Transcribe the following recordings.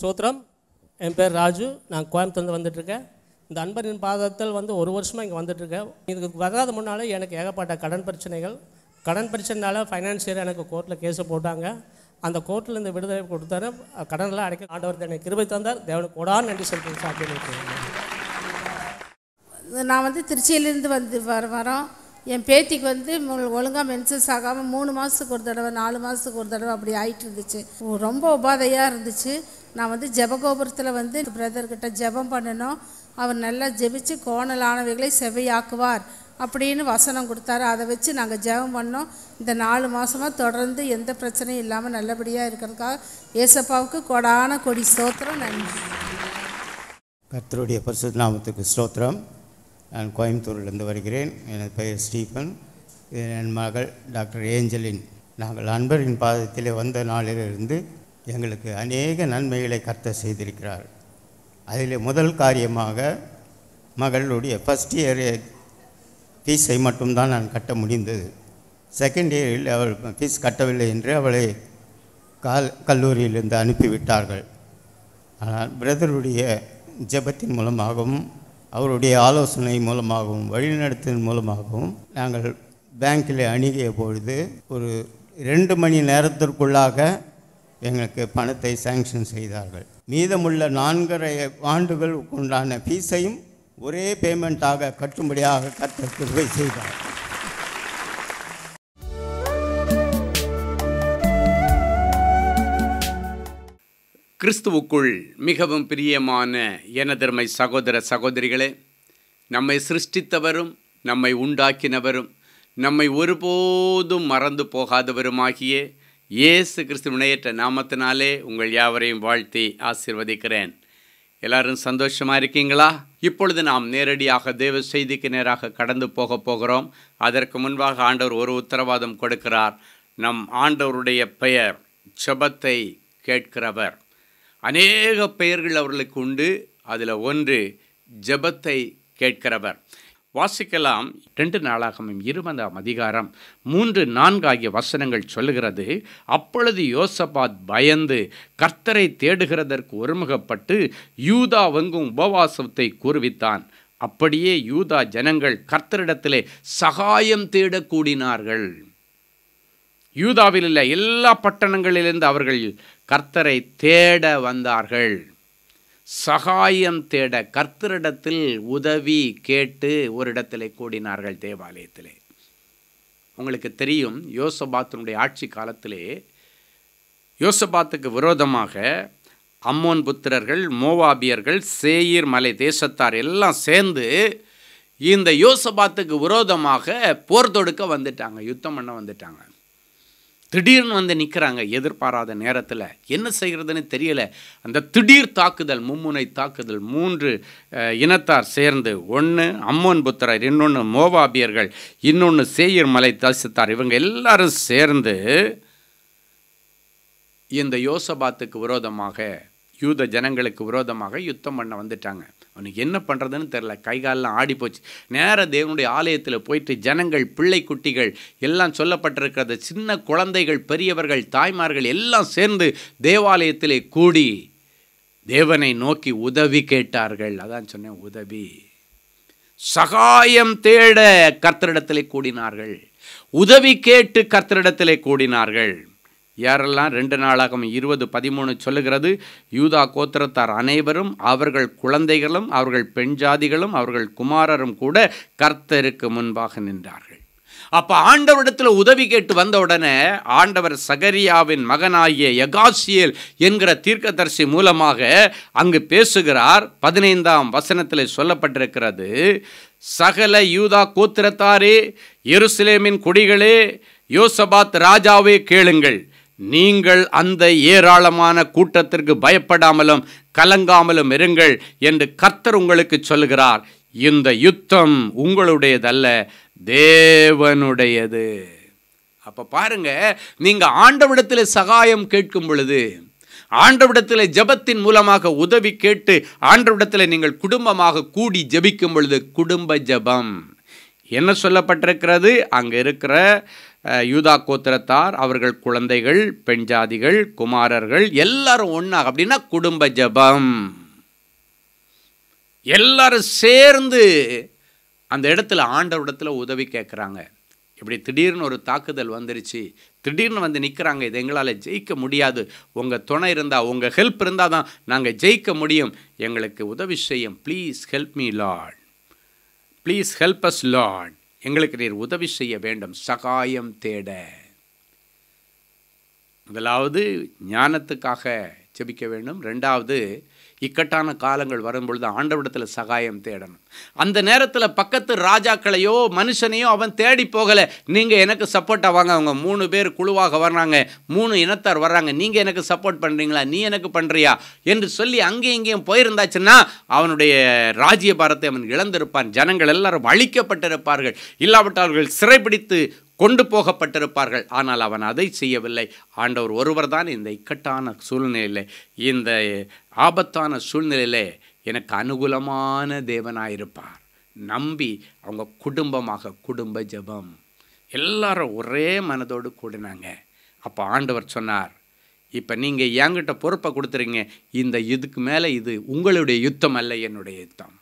ஸ்தோத்திரம் ஸ்தோத்திரம் என் பேர் ராஜு நான் கோயம்புத்தூர்ந்து வந்துட்டுருக்கேன் இந்த அன்பரின் பாதத்தில் வந்து ஒரு வருஷமாக இங்கே வந்துட்டுருக்கேன் இதுக்கு வராத முன்னால் எனக்கு ஏகப்பட்ட கடன் பிரச்சனைகள் கடன் பிரச்சனைனால ஃபைனான்சியர் எனக்கு கோர்ட்டில் கேஸு போட்டாங்க அந்த கோர்ட்டில் இந்த விடுதலை கொடுத்தாரு கடனெல்லாம் அடைக்க ஆண்டவர் தன்னை கிருபை தந்தார் தேவனுக்கு கூடான்னு நன்றி சொல்கிறேன் சாப்பிட்டு நான் வந்து திருச்சியிலேருந்து வந்து வர வரோம் என் பேத்திக்கு வந்து ஒழுங்காக மென்சஸ் ஆகாமல் மூணு மாதத்துக்கு ஒரு தடவை நாலு மாதத்துக்கு ஒரு தடவை அப்படி ஆகிட்டு இருந்துச்சு ரொம்ப உபாதையாக இருந்துச்சு நான் வந்து ஜபகோபுரத்தில் வந்து பிரதர்கிட்ட ஜெபம் பண்ணணும் அவர் நல்லா ஜெபிச்சு கோணலானவைகளை செவையாக்குவார் அப்படின்னு வசனம் கொடுத்தாரு அதை வச்சு நாங்கள் ஜெபம் பண்ணோம் இந்த நாலு மாதமாக தொடர்ந்து எந்த பிரச்சனையும் இல்லாமல் நல்லபடியாக இருக்கிறதுக்காக ஏசப்பாவுக்கு கொடான கொடி ஸ்தோத்திரம் நன்றி கர்த்தருடைய பரிசு நாமத்துக்கு ஸ்தோத்திரம் நான் கோயம்புத்தூர்லேருந்து வருகிறேன் எனது பெயர் ஸ்டீஃபன் என் மகள் டாக்டர் ஏஞ்சலின் நாங்கள் அன்பரின் பாதத்தில் வந்த நாளிலிருந்து எங்களுக்கு அநேக நன்மைகளை கர்த்த செய்திருக்கிறார் அதில் முதல் காரியமாக மகளுடைய ஃபஸ்ட் இயர் ஃபீஸை மட்டும்தான் நான் கட்ட முடிந்தது செகண்ட் இயரில் அவள் ஃபீஸ் கட்டவில்லை என்று அவளை கால் கல்லூரியிலிருந்து அனுப்பிவிட்டார்கள் ஆனால் பிரதருடைய ஜெபத்தின் மூலமாகவும் அவருடைய ஆலோசனை மூலமாகவும் வழிநடத்தின் மூலமாகவும் நாங்கள் பேங்க்கில் அணுகிய பொழுது ஒரு ரெண்டு மணி நேரத்திற்குள்ளாக எங்களுக்கு பணத்தை சேங்ஷன் செய்தார்கள் மீதமுள்ள நான்கரை ஆண்டுகள் உண்டான ஃபீஸையும் ஒரே பேமெண்ட்டாக கட்டும்படியாக கத்தர் கிருவை செய்தார் கிறிஸ்துவுக்குள் மிகவும் பிரியமான எனதர்மை சகோதர சகோதரிகளே நம்மை சிருஷ்டித்தவரும் நம்மை உண்டாக்கினவரும் நம்மை ஒருபோதும் மறந்து போகாதவருமாகியே இயேசு கிறிஸ்து வினையற்ற நாமத்தினாலே உங்கள் யாவரையும் வாழ்த்தி ஆசிர்வதிக்கிறேன் எல்லாரும் சந்தோஷமாக இருக்கீங்களா இப்பொழுது நாம் நேரடியாக தேவ செய்திக்கு நேராக கடந்து போக போகிறோம் அதற்கு முன்பாக ஆண்டவர் ஒரு உத்தரவாதம் கொடுக்கிறார் நம் ஆண்டவருடைய பெயர் ஜபத்தை கேட்கிறவர் அநேக பெயர்கள் அவர்களுக்கு உண்டு அதில் ஒன்று ஜபத்தை கேட்கிறவர் வாசிக்கலாம் ரெண்டு நாளாகவும் இருபதாம் அதிகாரம் மூன்று நான்கு ஆகிய வசனங்கள் சொல்லுகிறது அப்பொழுது யோசபாத் பயந்து கர்த்தரை தேடுகிறதற்கு ஒருமுகப்பட்டு யூதா வங்கும் உபவாசத்தை கூறுவித்தான் அப்படியே யூதா ஜனங்கள் கர்த்தரிடத்திலே சகாயம் தேடக்கூடினார்கள் கூடினார்கள் யூதாவில் உள்ள எல்லா பட்டணங்களிலிருந்து அவர்கள் கர்த்தரை தேட வந்தார்கள் சகாயம் தேட கர்த்தரிடத்தில் உதவி கேட்டு ஒரு இடத்திலே கூடினார்கள் தேவாலயத்திலே உங்களுக்கு தெரியும் யோசபாத்தினுடைய ஆட்சி காலத்திலே யோசபாத்துக்கு விரோதமாக அம்மோன் புத்திரர்கள் மோவாபியர்கள் சேயிர் மலை தேசத்தார் எல்லாம் சேர்ந்து இந்த யோசபாத்துக்கு விரோதமாக போர் தொடுக்க வந்துட்டாங்க யுத்தம் பண்ண வந்துட்டாங்க திடீர்னு வந்து நிற்கிறாங்க எதிர்பாராத நேரத்தில் என்ன செய்கிறதுன்னு தெரியலை அந்த திடீர் தாக்குதல் மும்முனை தாக்குதல் மூன்று இனத்தார் சேர்ந்து ஒன்று அம்மோன் புத்திரர் இன்னொன்று மோவாபியர்கள் இன்னொன்று சேயர் மலை தசித்தார் இவங்க எல்லாரும் சேர்ந்து இந்த யோசபாத்துக்கு விரோதமாக யூத ஜனங்களுக்கு விரோதமாக யுத்தம் பண்ண வந்துட்டாங்க அவனுக்கு என்ன பண்ணுறதுன்னு தெரில கை ஆடி போச்சு நேராக தேவனுடைய ஆலயத்தில் போயிட்டு ஜனங்கள் பிள்ளை குட்டிகள் எல்லாம் சொல்லப்பட்டிருக்கிறத சின்ன குழந்தைகள் பெரியவர்கள் தாய்மார்கள் எல்லாம் சேர்ந்து தேவாலயத்திலே கூடி தேவனை நோக்கி உதவி கேட்டார்கள் அதான் சொன்னேன் உதவி சகாயம் தேட கர்த்தரிடத்திலே கூடினார்கள் உதவி கேட்டு கர்த்தரிடத்திலே கூடினார்கள் யாரெல்லாம் ரெண்டு நாளாகவும் இருபது பதிமூணு சொல்லுகிறது யூதா கோத்திரத்தார் அனைவரும் அவர்கள் குழந்தைகளும் அவர்கள் பெண் ஜாதிகளும் அவர்கள் குமாரரும் கூட கர்த்தருக்கு முன்பாக நின்றார்கள் அப்போ ஆண்டவரிடத்தில் உதவி கேட்டு வந்த உடனே ஆண்டவர் சகரியாவின் மகனாகிய யகாசியல் என்கிற தீர்க்கதரிசி மூலமாக அங்கு பேசுகிறார் பதினைந்தாம் வசனத்தில் சொல்லப்பட்டிருக்கிறது சகல யூதா கோத்திரத்தாரே எருசலேமின் குடிகளே யோசபாத் ராஜாவே கேளுங்கள் நீங்கள் அந்த ஏராளமான கூட்டத்திற்கு பயப்படாமலும் கலங்காமலும் இருங்கள் என்று கர்த்தர் உங்களுக்கு சொல்கிறார் இந்த யுத்தம் உங்களுடையதல்ல தேவனுடையது அப்போ பாருங்க நீங்கள் ஆண்டவிடத்தில் சகாயம் கேட்கும் பொழுது ஆண்டவிடத்தில் ஜபத்தின் மூலமாக உதவி கேட்டு ஆண்டவிடத்தில் நீங்கள் குடும்பமாக கூடி ஜபிக்கும் பொழுது குடும்ப ஜபம் என்ன சொல்லப்பட்டிருக்கிறது அங்கே இருக்கிற யூதா கோத்திரத்தார் அவர்கள் குழந்தைகள் பெண் ஜாதிகள் குமாரர்கள் எல்லாரும் ஒன்றாக அப்படின்னா குடும்ப ஜபம் எல்லாரும் சேர்ந்து அந்த இடத்துல இடத்துல உதவி கேட்குறாங்க இப்படி திடீர்னு ஒரு தாக்குதல் வந்துருச்சு திடீர்னு வந்து நிற்கிறாங்க இது எங்களால் ஜெயிக்க முடியாது உங்கள் துணை இருந்தால் உங்கள் ஹெல்ப் இருந்தால் தான் நாங்கள் ஜெயிக்க முடியும் எங்களுக்கு உதவி செய்யும் please help me lord please help us lord எங்களுக்கு நீர் உதவி செய்ய வேண்டும் சகாயம் தேட முதலாவது ஞானத்துக்காக ஜெபிக்க வேண்டும் ரெண்டாவது இக்கட்டான காலங்கள் வரும்பொழுது ஆண்டவிடத்தில் சகாயம் தேடணும் அந்த நேரத்தில் பக்கத்து ராஜாக்களையோ மனுஷனையோ அவன் தேடி போகலை நீங்கள் எனக்கு சப்போர்ட்டாக வாங்க அவங்க மூணு பேர் குழுவாக வர்றாங்க மூணு இனத்தார் வர்றாங்க நீங்கள் எனக்கு சப்போர்ட் பண்ணுறீங்களா நீ எனக்கு பண்ணுறியா என்று சொல்லி அங்கேயும் இங்கேயும் போயிருந்தாச்சுன்னா அவனுடைய ராஜ்ய பாரத்தை அவன் இழந்திருப்பான் ஜனங்கள் எல்லாரும் அழிக்கப்பட்டிருப்பார்கள் அவர்கள் சிறைப்பிடித்து கொண்டு போகப்பட்டிருப்பார்கள் ஆனால் அவன் அதை செய்யவில்லை ஆண்டவர் ஒருவர் தான் இந்த இக்கட்டான சூழ்நிலையில் இந்த ஆபத்தான சூழ்நிலையில் எனக்கு அனுகூலமான தேவனாயிருப்பார் நம்பி அவங்க குடும்பமாக குடும்ப ஜபம் எல்லாரும் ஒரே மனதோடு கூடினாங்க அப்போ ஆண்டவர் சொன்னார் இப்போ நீங்கள் என்கிட்ட பொறுப்பை கொடுத்துறீங்க இந்த இதுக்கு மேலே இது உங்களுடைய யுத்தம் அல்ல என்னுடைய யுத்தம்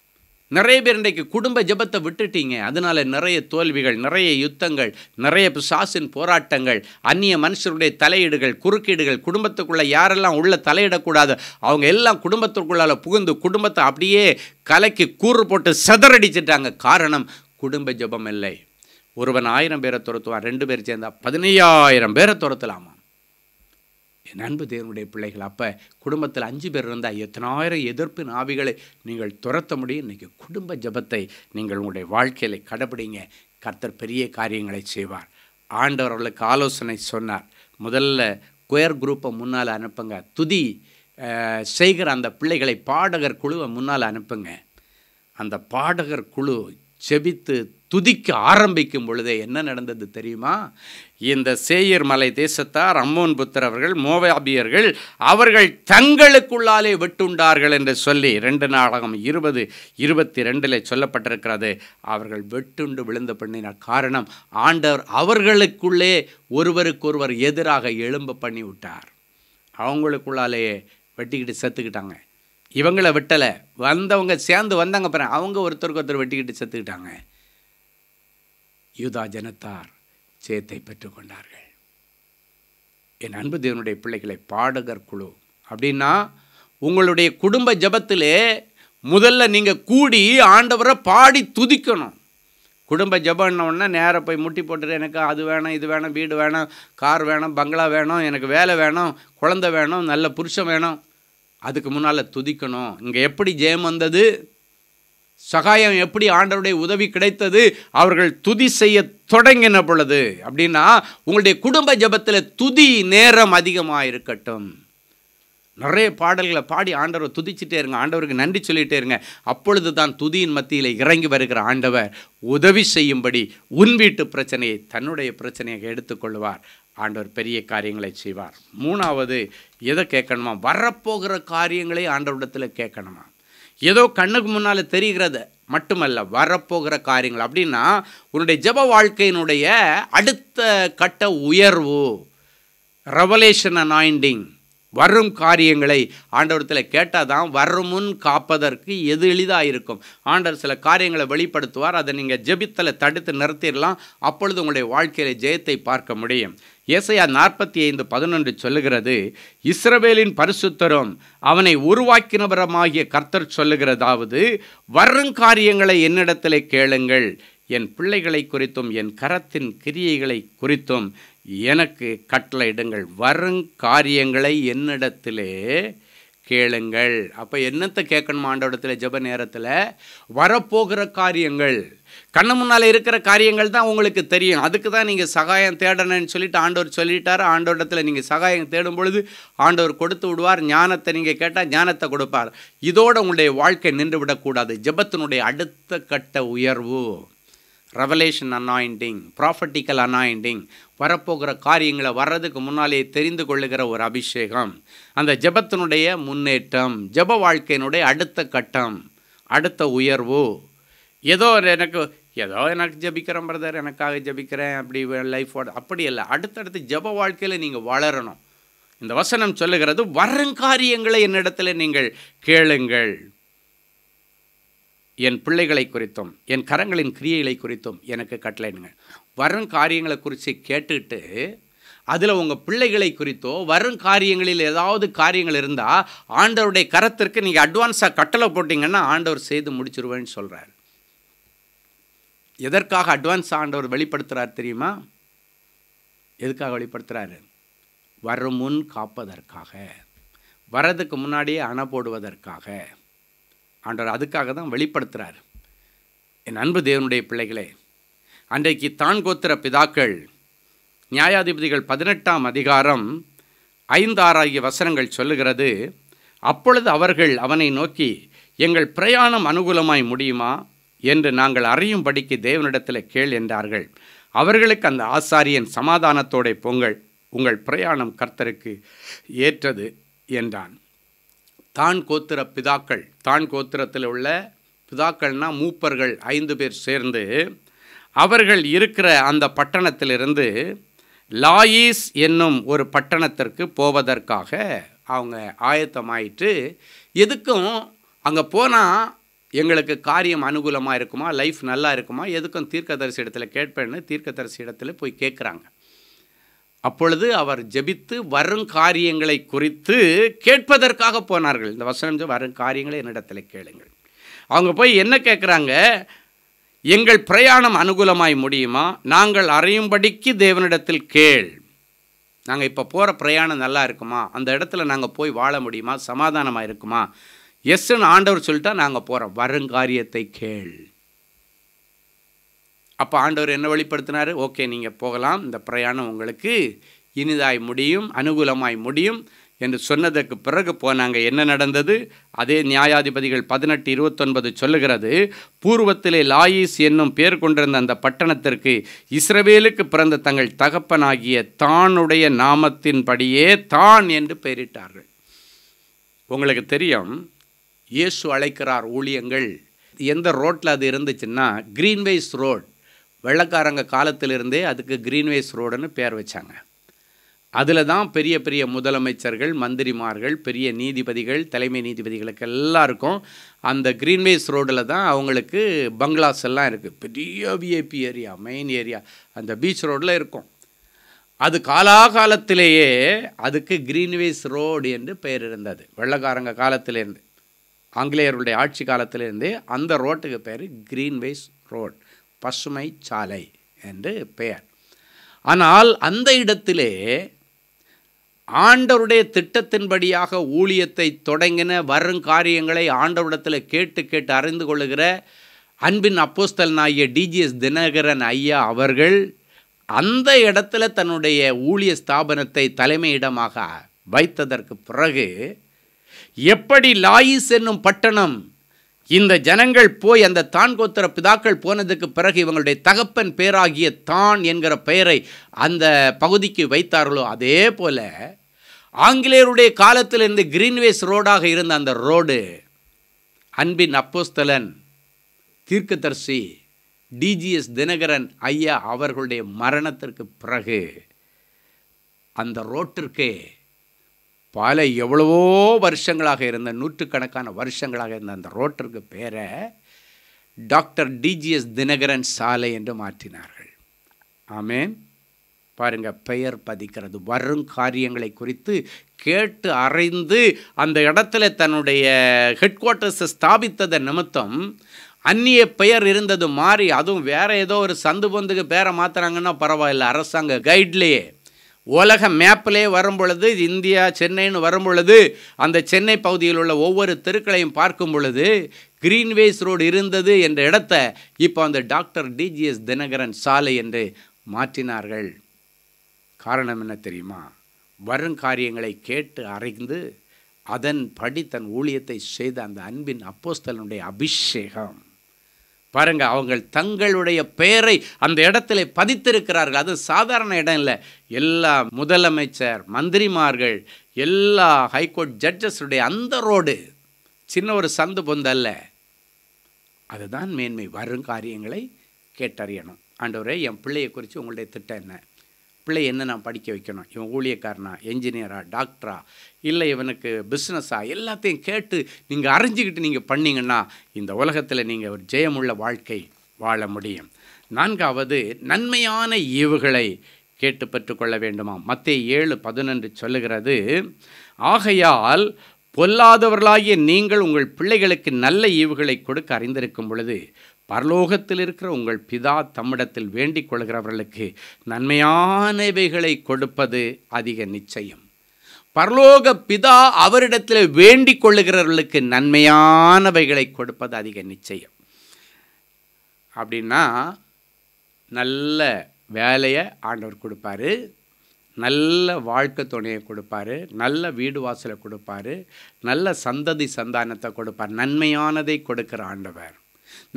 நிறைய பேர் இன்றைக்கு குடும்ப ஜபத்தை விட்டுட்டீங்க அதனால் நிறைய தோல்விகள் நிறைய யுத்தங்கள் நிறைய சாசின் போராட்டங்கள் அந்நிய மனுஷருடைய தலையீடுகள் குறுக்கீடுகள் குடும்பத்துக்குள்ளே யாரெல்லாம் உள்ள தலையிடக்கூடாது அவங்க எல்லாம் குடும்பத்துக்குள்ளால் புகுந்து குடும்பத்தை அப்படியே கலக்கி கூறு போட்டு செதறடிச்சிட்டாங்க காரணம் குடும்ப ஜபம் இல்லை ஒருவன் ஆயிரம் பேரை துரத்துவான் ரெண்டு பேர் சேர்ந்தா பதினையாயிரம் பேரை துரத்தலாமா என் அன்பு தேவனுடைய பிள்ளைகள் அப்போ குடும்பத்தில் அஞ்சு பேர் இருந்தால் எத்தனாயிரம் எதிர்ப்பு நாவிகளை நீங்கள் துரத்த முடியும் இன்றைக்கி குடும்ப ஜபத்தை நீங்கள் உங்களுடைய வாழ்க்கையில் கடைபிடிங்க கர்த்தர் பெரிய காரியங்களை செய்வார் ஆண்டவர்களுக்கு ஆலோசனை சொன்னார் முதல்ல குயர் குரூப்பை முன்னால் அனுப்புங்க துதி செய்கிற அந்த பிள்ளைகளை பாடகர் குழுவை முன்னால் அனுப்புங்க அந்த பாடகர் குழு செபித்து துதிக்க ஆரம்பிக்கும் பொழுதே என்ன நடந்தது தெரியுமா இந்த சேயர் மலை தேசத்தார் அம்மோன் புத்தர் அவர்கள் மோவாபியர்கள் அவர்கள் தங்களுக்குள்ளாலே வெட்டுண்டார்கள் என்று சொல்லி ரெண்டு நாடகம் இருபது இருபத்தி ரெண்டில் சொல்லப்பட்டிருக்கிறது அவர்கள் வெட்டுண்டு விழுந்த பண்ணின காரணம் ஆண்டவர் அவர்களுக்குள்ளே ஒருவருக்கொருவர் எதிராக எலும்ப பண்ணி விட்டார் அவங்களுக்குள்ளாலேயே வெட்டிக்கிட்டு செத்துக்கிட்டாங்க இவங்களை வெட்டலை வந்தவங்க சேர்ந்து வந்தாங்க பிற அவங்க ஒருத்தருக்கு ஒருத்தர் வெட்டிக்கிட்டு செத்துக்கிட்டாங்க யூதா ஜனத்தார் ஜெயத்தை பெற்றுக்கொண்டார்கள் என் அன்பு தேவனுடைய பிள்ளைகளை பாடகர் குழு அப்படின்னா உங்களுடைய குடும்ப ஜபத்திலே முதல்ல நீங்கள் கூடி ஆண்டவரை பாடி துதிக்கணும் குடும்ப ஜபன்னொன்னே நேராக போய் முட்டி போட்டுரு எனக்கு அது வேணும் இது வேணும் வீடு வேணும் கார் வேணும் பங்களா வேணும் எனக்கு வேலை வேணும் குழந்த வேணும் நல்ல புருஷன் வேணும் அதுக்கு முன்னால் துதிக்கணும் இங்கே எப்படி ஜெயம் வந்தது சகாயம் எப்படி ஆண்டவருடைய உதவி கிடைத்தது அவர்கள் துதி செய்ய தொடங்கின பொழுது அப்படின்னா உங்களுடைய குடும்ப ஜபத்தில் துதி நேரம் அதிகமாக இருக்கட்டும் நிறைய பாடல்களை பாடி ஆண்டவர் துதிச்சிட்டே இருங்க ஆண்டவருக்கு நன்றி சொல்லிகிட்டே இருங்க அப்பொழுது தான் துதியின் மத்தியில் இறங்கி வருகிற ஆண்டவர் உதவி செய்யும்படி உன் வீட்டு பிரச்சனையை தன்னுடைய பிரச்சனையாக எடுத்துக்கொள்வார் ஆண்டவர் பெரிய காரியங்களை செய்வார் மூணாவது எதை கேட்கணுமா வரப்போகிற காரியங்களை ஆண்டவரிடத்தில் கேட்கணுமா ஏதோ கண்ணுக்கு முன்னால் தெரிகிறத மட்டுமல்ல வரப்போகிற காரியங்கள் அப்படின்னா உன்னுடைய ஜப வாழ்க்கையினுடைய அடுத்த கட்ட உயர்வு ரெவலேஷன் அனாயிண்டிங் வரும் காரியங்களை ஆண்டவரத்தில் கேட்டால் தான் வருமுன் காப்பதற்கு எது எளிதாக இருக்கும் ஆண்டவர் சில காரியங்களை வெளிப்படுத்துவார் அதை நீங்கள் ஜெபித்தில் தடுத்து நிறுத்திடலாம் அப்பொழுது உங்களுடைய வாழ்க்கையில் ஜெயத்தை பார்க்க முடியும் ஏசையா நாற்பத்தி ஐந்து பதினொன்று சொல்லுகிறது இஸ்ரவேலின் பரிசுத்தரும் அவனை உருவாக்கினவரமாகிய கர்த்தர் சொல்லுகிறதாவது வரும் காரியங்களை என்னிடத்தில் கேளுங்கள் என் பிள்ளைகளை குறித்தும் என் கரத்தின் கிரியைகளை குறித்தும் எனக்கு கட்டளையிடுங்கள் வரும் காரியங்களை என்னிடத்திலே கேளுங்கள் அப்போ என்னத்தை கேட்கணும் ஆண்டவடத்தில் ஜப நேரத்தில் வரப்போகிற காரியங்கள் கண்ணு முன்னால் இருக்கிற காரியங்கள் தான் உங்களுக்கு தெரியும் அதுக்கு தான் நீங்கள் சகாயம் தேடணும்னு சொல்லிட்டு ஆண்டவர் சொல்லிட்டார் ஆண்டோடத்தில் நீங்கள் சகாயம் தேடும் பொழுது ஆண்டவர் கொடுத்து விடுவார் ஞானத்தை நீங்கள் கேட்டால் ஞானத்தை கொடுப்பார் இதோடு உங்களுடைய வாழ்க்கை நின்று விடக்கூடாது ஜபத்தினுடைய அடுத்த கட்ட உயர்வு ரெவலேஷன் அனாயிண்டிங் ப்ராஃபட்டிக்கல் அனாயிண்டிங் வரப்போகிற காரியங்களை வர்றதுக்கு முன்னாலே தெரிந்து கொள்ளுகிற ஒரு அபிஷேகம் அந்த ஜபத்தினுடைய முன்னேற்றம் ஜப வாழ்க்கையினுடைய அடுத்த கட்டம் அடுத்த உயர்வு ஏதோ எனக்கு ஏதோ எனக்கு ஜபிக்கிறேன் பிரதர் எனக்காக ஜபிக்கிறேன் அப்படி லைஃபோட அப்படி இல்லை அடுத்தடுத்து ஜப வாழ்க்கையில் நீங்கள் வளரணும் இந்த வசனம் சொல்லுகிறது வரங்காரியங்களை என்னிடத்தில் நீங்கள் கேளுங்கள் என் பிள்ளைகளை குறித்தும் என் கரங்களின் கிரியைகளை குறித்தும் எனக்கு கட்டளைனுங்க வரும் காரியங்களை குறித்து கேட்டுட்டு அதில் உங்கள் பிள்ளைகளை குறித்தோ வரும் காரியங்களில் ஏதாவது காரியங்கள் இருந்தால் ஆண்டவருடைய கரத்திற்கு நீங்கள் அட்வான்ஸாக கட்டளை போட்டிங்கன்னா ஆண்டவர் செய்து முடிச்சிருவேன்னு சொல்கிறார் எதற்காக அட்வான்ஸ் ஆண்டவர் வெளிப்படுத்துகிறார் தெரியுமா எதுக்காக வெளிப்படுத்துகிறாரு வரும் முன் காப்பதற்காக வரதுக்கு முன்னாடியே அணை போடுவதற்காக ஆண்டவர் அதுக்காக தான் வெளிப்படுத்துகிறார் என் அன்பு தேவனுடைய பிள்ளைகளே அன்றைக்கு தான் கோத்திர பிதாக்கள் நியாயாதிபதிகள் பதினெட்டாம் அதிகாரம் ஐந்தாறாகிய வசனங்கள் சொல்லுகிறது அப்பொழுது அவர்கள் அவனை நோக்கி எங்கள் பிரயாணம் அனுகூலமாய் முடியுமா என்று நாங்கள் அறியும்படிக்கு தேவனிடத்தில் கேள் என்றார்கள் அவர்களுக்கு அந்த ஆசாரியன் சமாதானத்தோடே பொங்கல் உங்கள் பிரயாணம் கர்த்தருக்கு ஏற்றது என்றான் தான் கோத்திர பிதாக்கள் தான் கோத்திரத்தில் உள்ள பிதாக்கள்னால் மூப்பர்கள் ஐந்து பேர் சேர்ந்து அவர்கள் இருக்கிற அந்த பட்டணத்திலிருந்து லாயீஸ் என்னும் ஒரு பட்டணத்திற்கு போவதற்காக அவங்க ஆயத்தமாயிட்டு எதுக்கும் அங்கே போனால் எங்களுக்கு காரியம் அனுகூலமாக இருக்குமா லைஃப் நல்லா இருக்குமா எதுக்கும் தீர்க்கதரிசி இடத்துல கேட்பேன்னு தீர்க்கதரிசி இடத்துல போய் கேட்குறாங்க அப்பொழுது அவர் ஜெபித்து வரும் காரியங்களை குறித்து கேட்பதற்காக போனார்கள் இந்த வசனம் வரும் காரியங்களை என்னிடத்தில் கேளுங்கள் அவங்க போய் என்ன கேட்குறாங்க எங்கள் பிரயாணம் அனுகூலமாய் முடியுமா நாங்கள் அறையும்படிக்கு தேவனிடத்தில் கேள் நாங்கள் இப்போ போகிற பிரயாணம் நல்லா இருக்குமா அந்த இடத்துல நாங்கள் போய் வாழ முடியுமா சமாதானமாக இருக்குமா எஸ்ன்னு ஆண்டவர் சொல்லிட்டா நாங்கள் போகிறோம் வருங்காரியத்தை கேள் அப்போ ஆண்டவர் என்ன வெளிப்படுத்தினார் ஓகே நீங்கள் போகலாம் இந்த பிரயாணம் உங்களுக்கு இனிதாய் முடியும் அனுகூலமாய் முடியும் என்று சொன்னதற்கு பிறகு போனாங்க என்ன நடந்தது அதே நியாயாதிபதிகள் பதினெட்டு இருபத்தொன்பது சொல்லுகிறது பூர்வத்திலே லாயிஸ் என்னும் பேர் கொண்டிருந்த அந்த பட்டணத்திற்கு இஸ்ரவேலுக்கு பிறந்த தங்கள் தகப்பனாகிய தானுடைய நாமத்தின்படியே தான் என்று பெயரிட்டார்கள் உங்களுக்கு தெரியும் இயேசு அழைக்கிறார் ஊழியங்கள் எந்த ரோட்டில் அது இருந்துச்சுன்னா க்ரீன்வேஸ் ரோட் வெள்ளக்காரங்க காலத்திலிருந்தே அதுக்கு க்ரீன்வேஸ் ரோடுன்னு பேர் வச்சாங்க அதில் தான் பெரிய பெரிய முதலமைச்சர்கள் மந்திரிமார்கள் பெரிய நீதிபதிகள் தலைமை நீதிபதிகளுக்கு எல்லாருக்கும் அந்த க்ரீன்வேஸ் ரோடில் தான் அவங்களுக்கு பங்களாஸ் எல்லாம் இருக்குது பெரிய விஐபி ஏரியா மெயின் ஏரியா அந்த பீச் ரோடில் இருக்கும் அது காலாகாலத்திலேயே அதுக்கு க்ரீன்வேஸ் ரோடு என்று பெயர் இருந்தது வெள்ளக்காரங்க காலத்திலேருந்து ஆங்கிலேயருடைய ஆட்சி காலத்திலேருந்து அந்த ரோட்டுக்கு பேர் க்ரீன்வேஸ் ரோட் பசுமை சாலை என்று பெயர் ஆனால் அந்த இடத்திலே ஆண்டவருடைய திட்டத்தின்படியாக ஊழியத்தை தொடங்கின வரும் காரியங்களை ஆண்டவரிடத்தில் கேட்டு கேட்டு அறிந்து கொள்ளுகிற அன்பின் அப்போஸ்தல் நாய டிஜிஎஸ் தினகரன் ஐயா அவர்கள் அந்த இடத்துல தன்னுடைய ஊழிய ஸ்தாபனத்தை தலைமையிடமாக வைத்ததற்கு பிறகு எப்படி லாயிஸ் என்னும் பட்டணம் இந்த ஜனங்கள் போய் அந்த தான் கோத்திர பிதாக்கள் போனதுக்கு பிறகு இவங்களுடைய தகப்பன் பேராகிய தான் என்கிற பெயரை அந்த பகுதிக்கு வைத்தார்களோ அதே போல் ஆங்கிலேயருடைய காலத்தில் இருந்து கிரீன்வேஸ் ரோடாக இருந்த அந்த ரோடு அன்பின் அப்போஸ்தலன் தீர்க்கதர்சி டிஜிஎஸ் தினகரன் ஐயா அவர்களுடைய மரணத்திற்கு பிறகு அந்த ரோட்டிற்கே பல எவ்வளவோ வருஷங்களாக இருந்த நூற்றுக்கணக்கான வருஷங்களாக இருந்த அந்த ரோட்டருக்கு பேரை டாக்டர் டிஜிஎஸ் தினகரன் சாலை என்று மாற்றினார்கள் ஆமேன் பாருங்கள் பெயர் பதிக்கிறது வரும் காரியங்களை குறித்து கேட்டு அறிந்து அந்த இடத்துல தன்னுடைய ஹெட் குவார்ட்டர்ஸை ஸ்தாபித்ததை நிமித்தம் அந்நிய பெயர் இருந்தது மாறி அதுவும் வேறு ஏதோ ஒரு சந்து பொந்துக்கு பேரை மாற்றுறாங்கன்னா பரவாயில்ல அரசாங்க கைட்லேயே உலக மேப்பிலே வரும்பொழுது இது இந்தியா சென்னைன்னு வரும்பொழுது அந்த சென்னை பகுதியில் உள்ள ஒவ்வொரு தெருக்களையும் பார்க்கும் பொழுது கிரீன்வேஸ் ரோடு இருந்தது என்ற இடத்த இப்போ அந்த டாக்டர் டிஜிஎஸ் தினகரன் சாலை என்று மாற்றினார்கள் காரணம் என்ன தெரியுமா வரும் காரியங்களை கேட்டு அறிந்து அதன்படி தன் ஊழியத்தை செய்த அந்த அன்பின் அப்போஸ்தலனுடைய அபிஷேகம் பாருங்கள் அவங்கள் தங்களுடைய பெயரை அந்த இடத்துல பதித்திருக்கிறார்கள் அது சாதாரண இடம் இல்லை எல்லா முதலமைச்சர் மந்திரிமார்கள் எல்லா ஹைகோர்ட் ஜட்ஜஸுடைய அந்த ரோடு சின்ன ஒரு சந்து பொந்தல்ல அதுதான் மேன்மை வரும் காரியங்களை கேட்டறியணும் ஆண்டவரே என் பிள்ளையை குறித்து உங்களுடைய திட்டம் என்ன பிள்ளை என்ன நான் படிக்க வைக்கணும் இவன் ஊழியக்காரனா என்ஜினியரா டாக்டரா இல்லை இவனுக்கு பிஸ்னஸாக எல்லாத்தையும் கேட்டு நீங்கள் அறிஞ்சிக்கிட்டு நீங்கள் பண்ணிங்கன்னா இந்த உலகத்தில் நீங்கள் ஒரு ஜெயமுள்ள வாழ்க்கை வாழ முடியும் நான்காவது நன்மையான ஈவுகளை கேட்டு பெற்றுக்கொள்ள வேண்டுமா மத்திய ஏழு பதினொன்று சொல்லுகிறது ஆகையால் பொல்லாதவர்களாகிய நீங்கள் உங்கள் பிள்ளைகளுக்கு நல்ல ஈவுகளை கொடுக்க அறிந்திருக்கும் பொழுது பரலோகத்தில் இருக்கிற உங்கள் பிதா தம்மிடத்தில் வேண்டிக் கொள்கிறவர்களுக்கு நன்மையானவைகளை கொடுப்பது அதிக நிச்சயம் பரலோக பிதா அவரிடத்தில் வேண்டிக் கொள்ளுகிறவர்களுக்கு நன்மையானவைகளை கொடுப்பது அதிக நிச்சயம் அப்படின்னா நல்ல வேலையை ஆண்டவர் கொடுப்பாரு நல்ல வாழ்க்கை துணையை கொடுப்பாரு நல்ல வீடு வாசலை கொடுப்பாரு நல்ல சந்ததி சந்தானத்தை கொடுப்பார் நன்மையானதை கொடுக்கிற ஆண்டவர்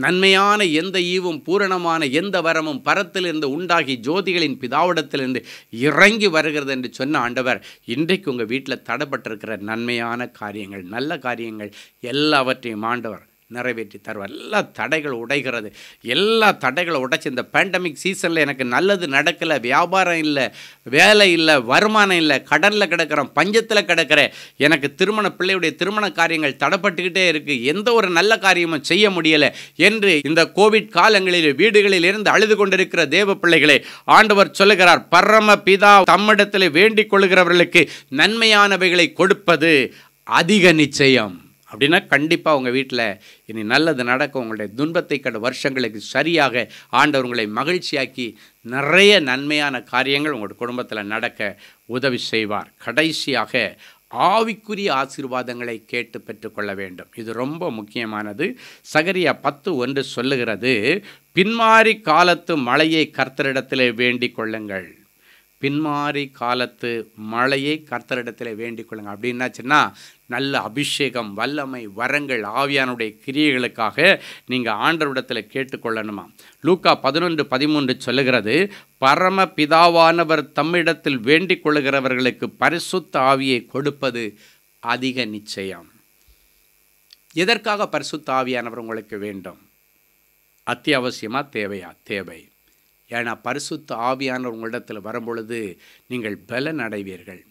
நன்மையான எந்த ஈவும் பூரணமான எந்த வரமும் பரத்திலிருந்து உண்டாகி ஜோதிகளின் பிதாவிடத்திலிருந்து இறங்கி வருகிறது என்று சொன்ன ஆண்டவர் இன்றைக்கு உங்கள் வீட்டில் தடைப்பட்டிருக்கிற நன்மையான காரியங்கள் நல்ல காரியங்கள் எல்லாவற்றையும் ஆண்டவர் நிறைவேற்றி தருவார் எல்லா தடைகள் உடைகிறது எல்லா தடைகளை உடைச்சி இந்த பேண்டமிக் சீசனில் எனக்கு நல்லது நடக்கலை வியாபாரம் இல்லை வேலை இல்லை வருமானம் இல்லை கடனில் கிடக்கிறேன் பஞ்சத்தில் கிடக்கிறேன் எனக்கு திருமண பிள்ளையுடைய திருமண காரியங்கள் தடப்பட்டுக்கிட்டே இருக்குது எந்த ஒரு நல்ல காரியமும் செய்ய முடியலை என்று இந்த கோவிட் காலங்களில் வீடுகளில் இருந்து அழுது கொண்டிருக்கிற தேவ பிள்ளைகளை ஆண்டவர் சொல்லுகிறார் பரம பிதா தம்மிடத்தில் வேண்டிக் கொள்கிறவர்களுக்கு நன்மையானவைகளை கொடுப்பது அதிக நிச்சயம் அப்படின்னா கண்டிப்பாக உங்கள் வீட்டில் இனி நல்லது நடக்கும் உங்களுடைய துன்பத்தை கண்ட வருஷங்களுக்கு சரியாக ஆண்டவர்களை மகிழ்ச்சியாக்கி நிறைய நன்மையான காரியங்கள் உங்களோட குடும்பத்தில் நடக்க உதவி செய்வார் கடைசியாக ஆவிக்குரிய ஆசீர்வாதங்களை கேட்டு பெற்றுக்கொள்ள வேண்டும் இது ரொம்ப முக்கியமானது சகரியா பத்து ஒன்று சொல்லுகிறது பின்மாறி காலத்து மழையை கர்த்தரிடத்திலே வேண்டிக் கொள்ளுங்கள் பின்மாறி காலத்து மழையை கர்த்தரிடத்தில் வேண்டிக் கொள்ளுங்க அப்படின்னாச்சுன்னா நல்ல அபிஷேகம் வல்லமை வரங்கள் ஆவியானுடைய கிரியைகளுக்காக நீங்கள் ஆண்டவரிடத்தில் கேட்டுக்கொள்ளணுமா லூக்கா பதினொன்று பதிமூன்று சொல்லுகிறது பரம பிதாவானவர் தம்மிடத்தில் வேண்டிக் கொள்ளுகிறவர்களுக்கு பரிசுத்த ஆவியை கொடுப்பது அதிக நிச்சயம் எதற்காக பரிசுத்த ஆவியானவர் உங்களுக்கு வேண்டும் அத்தியாவசியமாக தேவையா தேவை ஏன்னா பரிசுத்த ஆவியானவர் உங்களிடத்தில் வரும்பொழுது நீங்கள் பலன் அடைவீர்கள்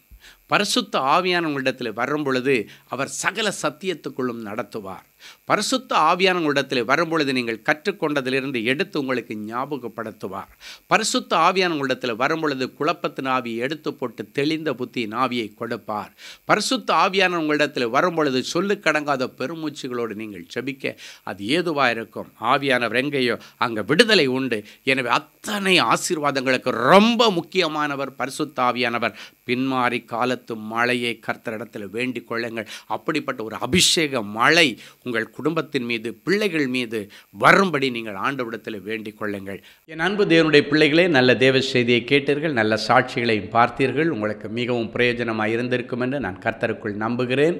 பரிசுத்த ஆவியான உங்களிடத்தில் வரும் பொழுது அவர் சகல சத்தியத்துக்குள்ளும் நடத்துவார் பரிசுத்த ஆவியானவங்களிடத்தில் வரும்பொழுது நீங்கள் கற்றுக்கொண்டதிலிருந்து எடுத்து உங்களுக்கு ஞாபகப்படுத்துவார் பரிசுத்த ஆவியானவங்களிடத்தில் வரும்பொழுது குழப்பத்தின் ஆவியை எடுத்து போட்டு தெளிந்த புத்தியின் ஆவியை கொடுப்பார் பரிசுத்த ஆவியானவங்களிடத்தில் வரும்பொழுது சொல்லுக்கடங்காத பெருமூச்சுகளோடு நீங்கள் செபிக்க அது ஏதுவாக இருக்கும் ஆவியானவர் எங்கேயோ அங்கே விடுதலை உண்டு எனவே அத்தனை ஆசீர்வாதங்களுக்கு ரொம்ப முக்கியமானவர் பரிசுத்த ஆவியானவர் பின்மாறி காலத்து மழையை கர்த்தரிடத்தில் வேண்டிக் கொள்ளுங்கள் அப்படிப்பட்ட ஒரு அபிஷேக மழை உங்கள் உங்கள் குடும்பத்தின் மீது பிள்ளைகள் மீது வரும்படி நீங்கள் ஆண்டவிடத்தில் வேண்டிக் கொள்ளுங்கள் என் அன்பு தேவனுடைய பிள்ளைகளே நல்ல தேவ செய்தியை கேட்டீர்கள் நல்ல சாட்சிகளையும் பார்த்தீர்கள் உங்களுக்கு மிகவும் பிரயோஜனமாக இருந்திருக்கும் என்று நான் கர்த்தருக்குள் நம்புகிறேன்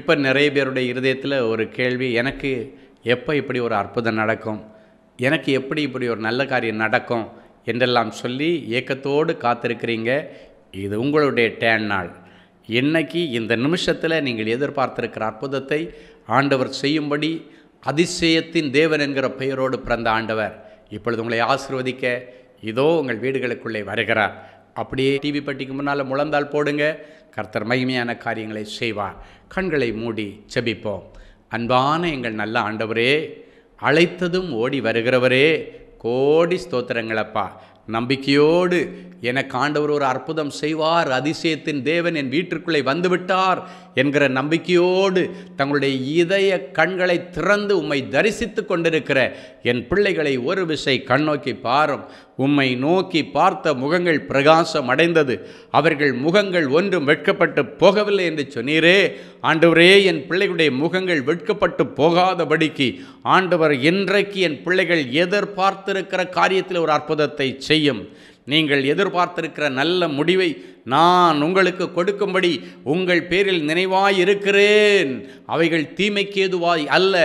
இப்போ நிறைய பேருடைய இருதயத்தில் ஒரு கேள்வி எனக்கு எப்போ இப்படி ஒரு அற்புதம் நடக்கும் எனக்கு எப்படி இப்படி ஒரு நல்ல காரியம் நடக்கும் என்றெல்லாம் சொல்லி ஏக்கத்தோடு காத்திருக்கிறீங்க இது உங்களுடைய டேன் நாள் இன்னைக்கு இந்த நிமிஷத்தில் நீங்கள் எதிர்பார்த்திருக்கிற அற்புதத்தை ஆண்டவர் செய்யும்படி அதிசயத்தின் தேவன் என்கிற பெயரோடு பிறந்த ஆண்டவர் இப்பொழுது உங்களை ஆசிர்வதிக்க இதோ உங்கள் வீடுகளுக்குள்ளே வருகிறார் அப்படியே டிவி பட்டிக்கு முன்னால் முழந்தால் போடுங்க கர்த்தர் மகிமையான காரியங்களை செய்வார் கண்களை மூடி செபிப்போம் அன்பான எங்கள் நல்ல ஆண்டவரே அழைத்ததும் ஓடி வருகிறவரே கோடி ஸ்தோத்திரங்களப்பா நம்பிக்கையோடு எனக்கு ஆண்டவர் ஒரு அற்புதம் செய்வார் அதிசயத்தின் தேவன் என் வீட்டிற்குள்ளே வந்துவிட்டார் என்கிற நம்பிக்கையோடு தங்களுடைய இதய கண்களை திறந்து உம்மை தரிசித்து கொண்டிருக்கிற என் பிள்ளைகளை ஒரு விசை கண்ணோக்கி பாரும் உம்மை நோக்கி பார்த்த முகங்கள் பிரகாசம் அடைந்தது அவர்கள் முகங்கள் ஒன்றும் வெட்கப்பட்டு போகவில்லை என்று சொன்னீரே ஆண்டவரே என் பிள்ளைகளுடைய முகங்கள் வெட்கப்பட்டு போகாதபடிக்கு ஆண்டவர் இன்றைக்கு என் பிள்ளைகள் எதிர்பார்த்திருக்கிற காரியத்தில் ஒரு அற்புதத்தை செய்யும் நீங்கள் எதிர்பார்த்திருக்கிற நல்ல முடிவை நான் உங்களுக்கு கொடுக்கும்படி உங்கள் பேரில் நினைவாய் இருக்கிறேன் அவைகள் தீமைக்கேதுவாய் அல்ல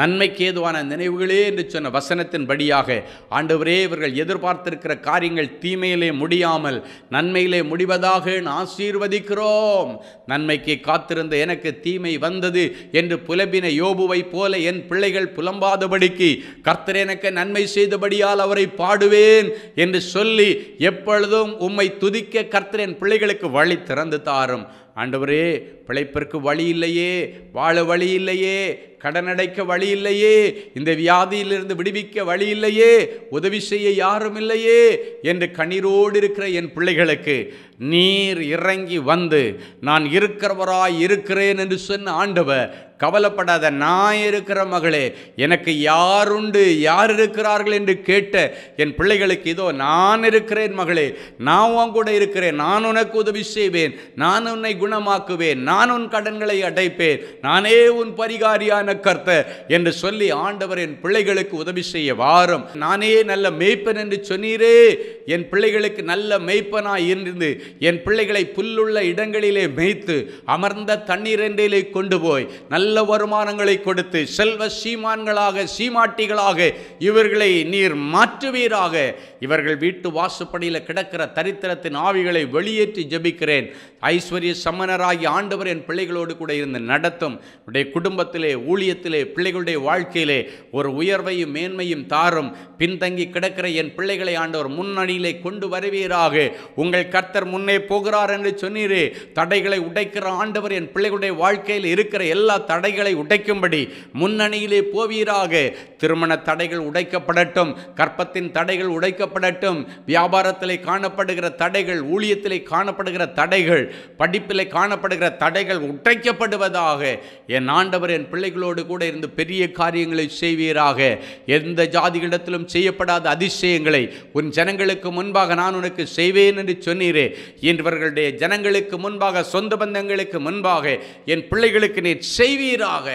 நன்மைக்கேதுவான நினைவுகளே என்று சொன்ன வசனத்தின்படியாக ஆண்டவரே இவர்கள் எதிர்பார்த்திருக்கிற காரியங்கள் தீமையிலே முடியாமல் நன்மையிலே முடிவதாக ஆசீர்வதிக்கிறோம் நன்மைக்கு காத்திருந்த எனக்கு தீமை வந்தது என்று புலம்பின யோபுவைப் போல என் பிள்ளைகள் புலம்பாதபடிக்கு கர்த்தர் எனக்கு நன்மை செய்தபடியால் அவரை பாடுவேன் என்று சொல்லி எப்பொழுதும் உம்மை துதிக்க கர்த்தரேன் பிள்ளைகளுக்கு வழி திறந்து தாரும் ஆண்டவரே பிழைப்பிற்கு வழி இல்லையே வாழ வழி இல்லையே கடனடைக்க வழி இல்லையே இந்த வியாதியிலிருந்து விடுவிக்க வழி இல்லையே உதவி செய்ய யாரும் இல்லையே என்று கண்ணீரோடு இருக்கிற என் பிள்ளைகளுக்கு நீர் இறங்கி வந்து நான் இருக்கிறவராய் இருக்கிறேன் என்று சொன்ன ஆண்டவர் கவலைப்படாத நான் இருக்கிற மகளே எனக்கு யாருண்டு யார் இருக்கிறார்கள் என்று கேட்ட என் பிள்ளைகளுக்கு இதோ நான் இருக்கிறேன் மகளே நான் உன் கூட இருக்கிறேன் நான் உனக்கு உதவி செய்வேன் நான் உன்னை குண குணமாக்குவேன் நான் உன் கடன்களை அடைப்பேன் நானே உன் பரிகாரியான கர்த்த என்று சொல்லி ஆண்டவரின் பிள்ளைகளுக்கு உதவி செய்ய வாரம் நானே நல்ல மெய்ப்பன் என்று சொன்னீரே என் பிள்ளைகளுக்கு நல்ல மெய்ப்பனாய் இருந்து என் பிள்ளைகளை புல்லுள்ள இடங்களிலே மெய்த்து அமர்ந்த தண்ணீரெண்டிலே கொண்டு போய் நல்ல வருமானங்களை கொடுத்து செல்வ சீமான்களாக சீமாட்டிகளாக இவர்களை நீர் மாற்றுவீராக இவர்கள் வீட்டு வாசுப்படியில் கிடக்கிற தரித்திரத்தின் ஆவிகளை வெளியேற்றி ஜபிக்கிறேன் ஐஸ்வர்ய சமணராகி ஆண்டவர் என் பிள்ளைகளோடு கூட இருந்து நடத்தும் உடைய குடும்பத்திலே ஊழியத்திலே பிள்ளைகளுடைய வாழ்க்கையிலே ஒரு உயர்வையும் மேன்மையும் தாரும் பின்தங்கி கிடக்கிற என் பிள்ளைகளை ஆண்டவர் முன்னணியிலே கொண்டு வருவீராக உங்கள் கர்த்தர் முன்னே போகிறார் என்று சொன்னீரே தடைகளை உடைக்கிற ஆண்டவர் என் பிள்ளைகளுடைய வாழ்க்கையில் இருக்கிற எல்லா தடைகளை உடைக்கும்படி முன்னணியிலே போவீராக திருமண தடைகள் உடைக்கப்படட்டும் கற்பத்தின் தடைகள் உடைக்கப்படட்டும் வியாபாரத்திலே காணப்படுகிற தடைகள் ஊழியத்திலே காணப்படுகிற தடைகள் படிப்பில் வாழ்க்கையில் காணப்படுகிற தடைகள் உற்றைக்கப்படுவதாக என் ஆண்டவர் என் பிள்ளைகளோடு கூட இருந்து பெரிய காரியங்களை செய்வீராக எந்த ஜாதிகளிடத்திலும் செய்யப்படாத அதிசயங்களை உன் ஜனங்களுக்கு முன்பாக நான் உனக்கு செய்வேன் என்று சொன்னீரே இவர்களுடைய ஜனங்களுக்கு முன்பாக சொந்த பந்தங்களுக்கு முன்பாக என் பிள்ளைகளுக்கு நீ செய்வீராக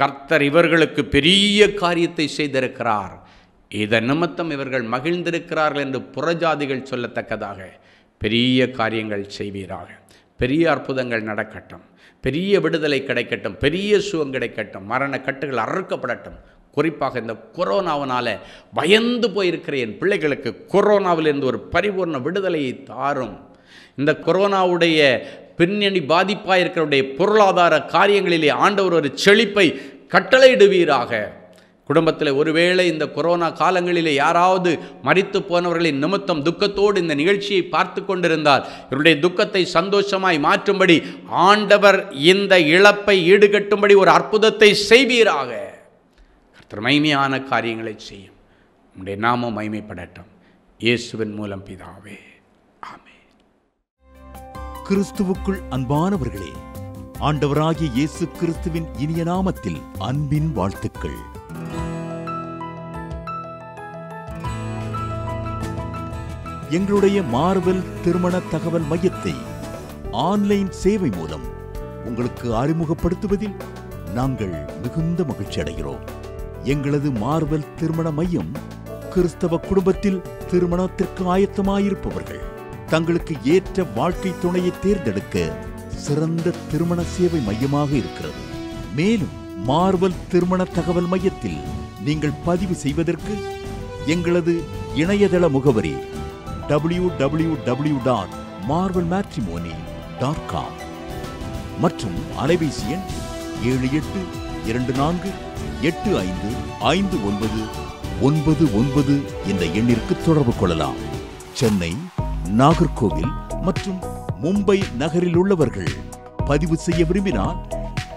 கர்த்தர் இவர்களுக்கு பெரிய காரியத்தை செய்திருக்கிறார் இதன் நிமித்தம் இவர்கள் மகிழ்ந்திருக்கிறார்கள் என்று புறஜாதிகள் சொல்லத்தக்கதாக பெரிய காரியங்கள் செய்வீராக பெரிய அற்புதங்கள் நடக்கட்டும் பெரிய விடுதலை கிடைக்கட்டும் பெரிய சுகம் கிடைக்கட்டும் மரண கட்டுகள் அறுக்கப்படட்டும் குறிப்பாக இந்த கொரோனாவினால் பயந்து போயிருக்கிற என் பிள்ளைகளுக்கு கொரோனாவிலிருந்து ஒரு பரிபூர்ண விடுதலையை தாரும் இந்த கொரோனாவுடைய பின்னணி பாதிப்பாக இருக்கிறவுடைய பொருளாதார காரியங்களிலே ஆண்டவர் ஒரு செழிப்பை கட்டளையிடுவீராக குடும்பத்தில் ஒருவேளை இந்த கொரோனா காலங்களிலே யாராவது மறித்து போனவர்களின் நிமித்தம் துக்கத்தோடு இந்த நிகழ்ச்சியை பார்த்து கொண்டிருந்தால் இவருடைய துக்கத்தை சந்தோஷமாய் மாற்றும்படி ஆண்டவர் இந்த இழப்பை ஈடுகட்டும்படி ஒரு அற்புதத்தை செய்வீராக மைமையான காரியங்களை செய்யும் நம்முடைய நாமம் மைமைப்படட்டும் இயேசுவின் மூலம் பிதாவே ஆமே கிறிஸ்துவுக்குள் அன்பானவர்களே ஆண்டவராகிய இயேசு கிறிஸ்துவின் இனிய நாமத்தில் அன்பின் வாழ்த்துக்கள் எங்களுடைய மார்வெல் திருமண தகவல் மையத்தை ஆன்லைன் சேவை மூலம் உங்களுக்கு அறிமுகப்படுத்துவதில் நாங்கள் மிகுந்த மகிழ்ச்சி அடைகிறோம் எங்களது மார்வெல் திருமண மையம் கிறிஸ்தவ குடும்பத்தில் திருமணத்திற்கு ஆயத்தமாயிருப்பவர்கள் தங்களுக்கு ஏற்ற வாழ்க்கை துணையை தேர்ந்தெடுக்க சிறந்த திருமண சேவை மையமாக இருக்கிறது மேலும் மார்வல் திருமண தகவல் மையத்தில் நீங்கள் பதிவு செய்வதற்கு எங்களது இணையதள முகவரி டபிள்யூ டாட் மேட்ரிமோனி மற்றும் அலைபேசி எண் ஏழு எட்டு இரண்டு நான்கு எட்டு ஐந்து ஐந்து ஒன்பது ஒன்பது ஒன்பது இந்த எண்ணிற்கு தொடர்பு கொள்ளலாம் சென்னை நாகர்கோவில் மற்றும் மும்பை நகரில் உள்ளவர்கள் பதிவு செய்ய விரும்பினால்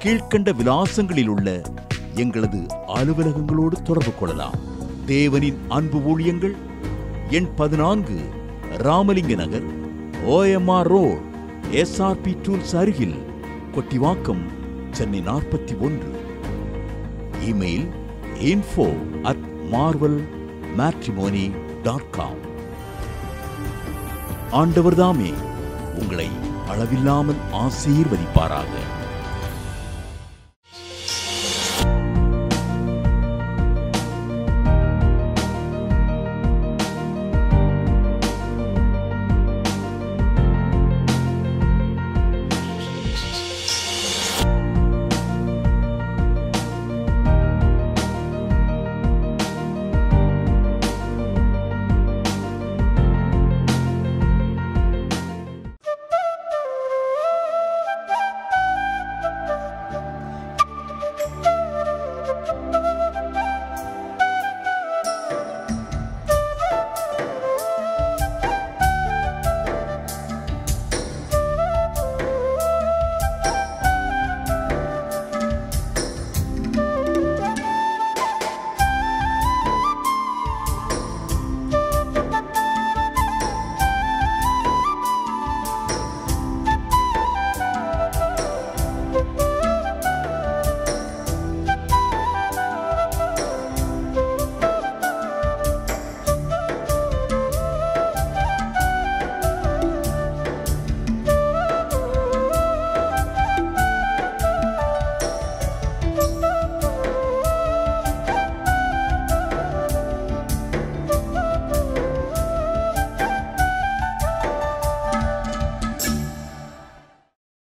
கீழ்கண்ட விலாசங்களில் உள்ள எங்களது அலுவலகங்களோடு தொடர்பு கொள்ளலாம் தேவனின் அன்பு ஊழியங்கள் எண் பதினான்கு Ramalinga Nagar OMR road SRP tools அருகில் கொட்டிவாக்கம் சென்னை நாற்பத்தி ஒன்று email info at marvel matrimony dot com ஆண்டவர் தாமே உங்களை அளவில்லாமல் ஆசீர்வதிப்பாராக